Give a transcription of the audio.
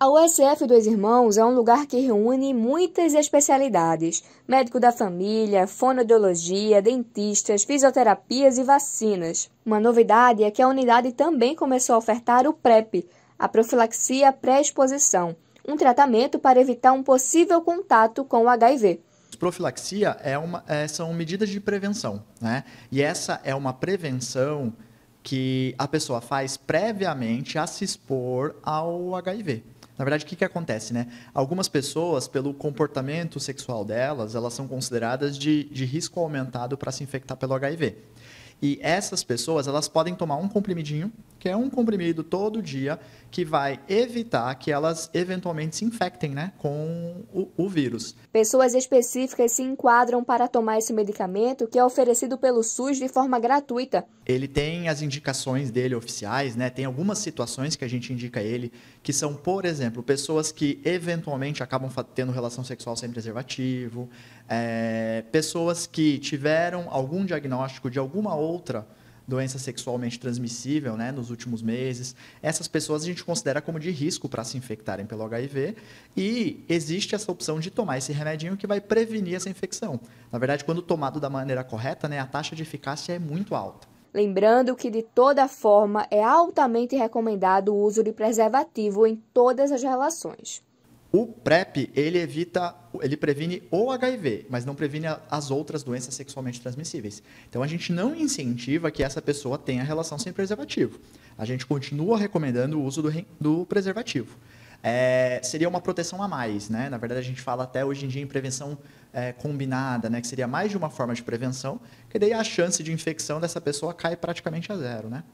A USF Dois Irmãos é um lugar que reúne muitas especialidades: médico da família, fonoaudiologia, dentistas, fisioterapias e vacinas. Uma novidade é que a unidade também começou a ofertar o PrEP, a profilaxia pré-exposição, um tratamento para evitar um possível contato com o HIV. Profilaxia é uma, é, são medidas de prevenção, né? E essa é uma prevenção que a pessoa faz previamente a se expor ao HIV. Na verdade, o que, que acontece, né? Algumas pessoas, pelo comportamento sexual delas, elas são consideradas de, de risco aumentado para se infectar pelo HIV. E essas pessoas, elas podem tomar um comprimidinho que é um comprimido todo dia que vai evitar que elas eventualmente se infectem né, com o, o, vírus. Pessoas específicas se enquadram para tomar esse medicamento que é oferecido pelo SUS de forma gratuita. Ele tem as indicações dele oficiais, né? Tem algumas situações que a gente indica ele, que são, por exemplo, pessoas que eventualmente acabam tendo relação sexual sem preservativo, é, pessoas que tiveram algum diagnóstico de alguma outra doença sexualmente transmissível né, nos últimos meses. Essas pessoas a gente considera como de risco para se infectarem pelo HIV e existe essa opção de tomar esse remedinho que vai prevenir essa infecção. Na verdade, quando tomado da maneira correta, né, a taxa de eficácia é muito alta. Lembrando que, de toda forma, é altamente recomendado o uso de preservativo em todas as relações. O PrEP, ele evita, ele previne o HIV, mas não previne as outras doenças sexualmente transmissíveis. Então a gente não incentiva que essa pessoa tenha relação sem preservativo. A gente continua recomendando o uso do, do preservativo. É, seria uma proteção a mais, né? Na verdade, a gente fala até hoje em dia em prevenção é, combinada, né? Que seria mais de uma forma de prevenção, que daí a chance de infecção dessa pessoa cai praticamente a zero, né?